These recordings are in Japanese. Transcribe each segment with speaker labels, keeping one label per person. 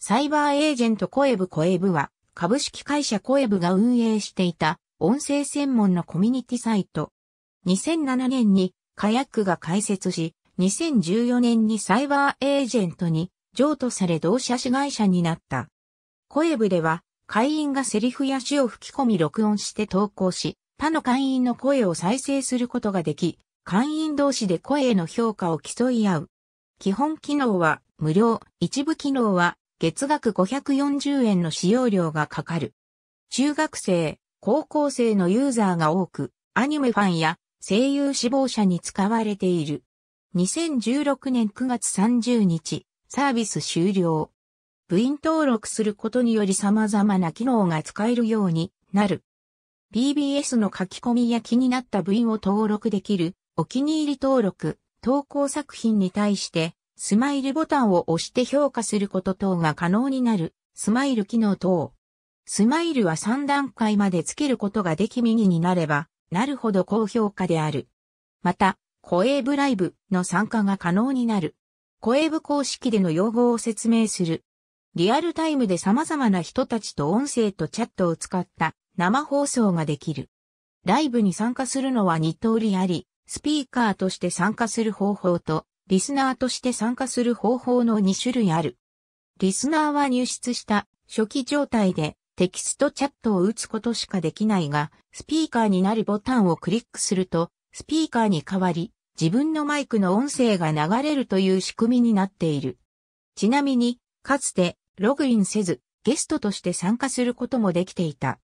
Speaker 1: サイバーエージェントコエブコエブは、株式会社コ
Speaker 2: エブが運営していた音声専門のコミュニティサイト。2007年にカヤックが開設し、2014年にサイバーエージェントに譲渡され同社子会社になった。コエブでは、会員がセリフや詩を吹き込み録音して投稿し、他の会員の声を再生することができ、会員同士で声への評価を競い合う。基本機能は無料、一部機能は月額540円の使用料がかかる。中学生、高校生のユーザーが多く、アニメファンや声優志望者に使われている。2016年9月30日、サービス終了。部員登録することにより様々な機能が使えるようになる。BBS の書き込みや気になった部員を登録できる、お気に入り登録、投稿作品に対してスマイルボタンを押して評価すること等が可能になる、スマイル機能等。スマイルは3段階までつけることができ右になれば、なるほど高評価である。また、コエーブライブの参加が可能になる。コエーブ公式での用語を説明する。リアルタイムで様々な人たちと音声とチャットを使った生放送ができる。ライブに参加するのは2通りあり、スピーカーとして参加する方法と、リスナーとして参加する方法の2種類ある。リスナーは入室した初期状態でテキストチャットを打つことしかできないが、スピーカーになるボタンをクリックすると、スピーカーに変わり、自分のマイクの音声が流れるという仕組みになっている。ちなみに、かつてログインせず、ゲストとして参加することもできていた。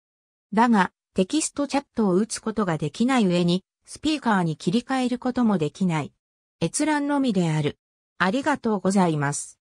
Speaker 2: だが、テキストチャットを打つことができない上に、スピーカーに切り替
Speaker 1: えることもできない。閲覧のみである。ありがとうございます。